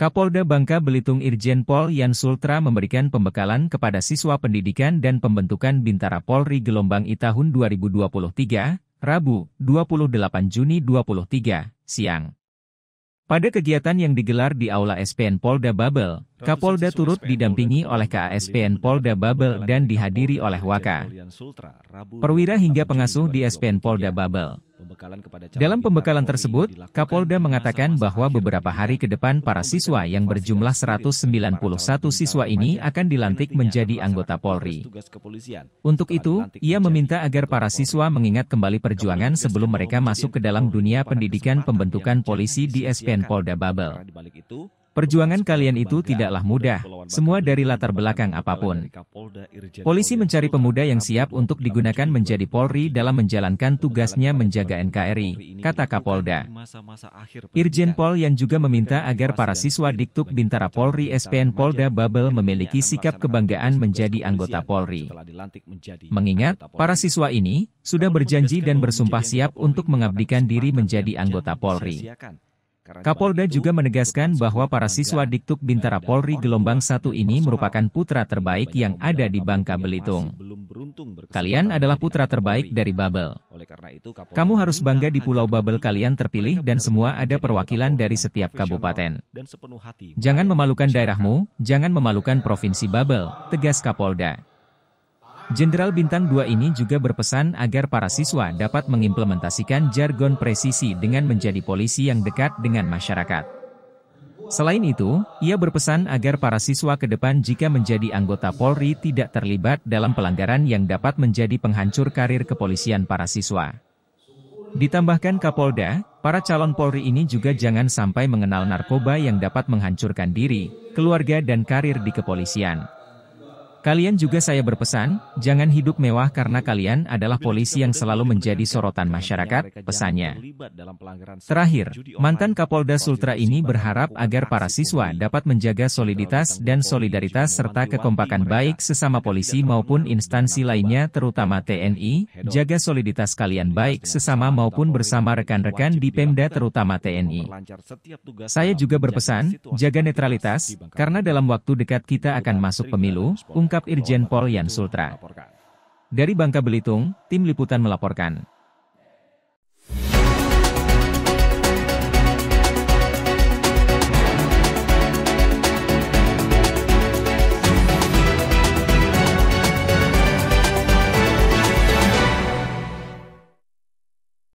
Kapolda Bangka Belitung Irjen Pol Yan Sultra memberikan pembekalan kepada siswa pendidikan dan pembentukan Bintara Polri Gelombang I tahun 2023, Rabu, 28 Juni 23, siang. Pada kegiatan yang digelar di Aula SPN Polda Babel, Kapolda turut didampingi oleh KASPN Polda Babel dan dihadiri oleh Waka. Perwira hingga pengasuh di SPN Polda Babel pembekalan kepada Dalam pembekalan tersebut, Kapolda mengatakan bahwa beberapa hari ke depan para siswa yang berjumlah 191 siswa ini akan dilantik menjadi anggota Polri. Untuk itu, ia meminta agar para siswa mengingat kembali perjuangan sebelum mereka masuk ke dalam dunia pendidikan pembentukan polisi di SPN Polda Babel. Perjuangan kalian itu tidaklah mudah, semua dari latar belakang apapun. Polisi mencari pemuda yang siap untuk digunakan menjadi Polri dalam menjalankan tugasnya menjaga NKRI, kata Kapolda. Irjen Pol yang juga meminta agar para siswa Diktuk Bintara Polri SPN Polda Babel memiliki sikap kebanggaan menjadi anggota Polri. Mengingat, para siswa ini sudah berjanji dan bersumpah siap untuk mengabdikan diri menjadi anggota Polri. Kapolda juga menegaskan bahwa para siswa Diktuk Bintara Polri Gelombang 1 ini merupakan putra terbaik yang ada di Bangka Belitung. Kalian adalah putra terbaik dari Babel. Kamu harus bangga di Pulau Babel kalian terpilih dan semua ada perwakilan dari setiap kabupaten. Jangan memalukan daerahmu, jangan memalukan Provinsi Babel, tegas Kapolda. Jenderal Bintang 2 ini juga berpesan agar para siswa dapat mengimplementasikan jargon presisi dengan menjadi polisi yang dekat dengan masyarakat. Selain itu, ia berpesan agar para siswa ke depan jika menjadi anggota Polri tidak terlibat dalam pelanggaran yang dapat menjadi penghancur karir kepolisian para siswa. Ditambahkan Kapolda, para calon Polri ini juga jangan sampai mengenal narkoba yang dapat menghancurkan diri, keluarga dan karir di kepolisian. Kalian juga saya berpesan, jangan hidup mewah karena kalian adalah polisi yang selalu menjadi sorotan masyarakat, pesannya. Terakhir, mantan Kapolda Sultra ini berharap agar para siswa dapat menjaga soliditas dan solidaritas serta kekompakan baik sesama polisi maupun instansi lainnya terutama TNI, jaga soliditas kalian baik sesama maupun bersama rekan-rekan di Pemda terutama TNI. Saya juga berpesan, jaga netralitas, karena dalam waktu dekat kita akan masuk pemilu, ungkap Irjen Pol Yan Sultra. Dari Bangka Belitung, Tim Liputan melaporkan.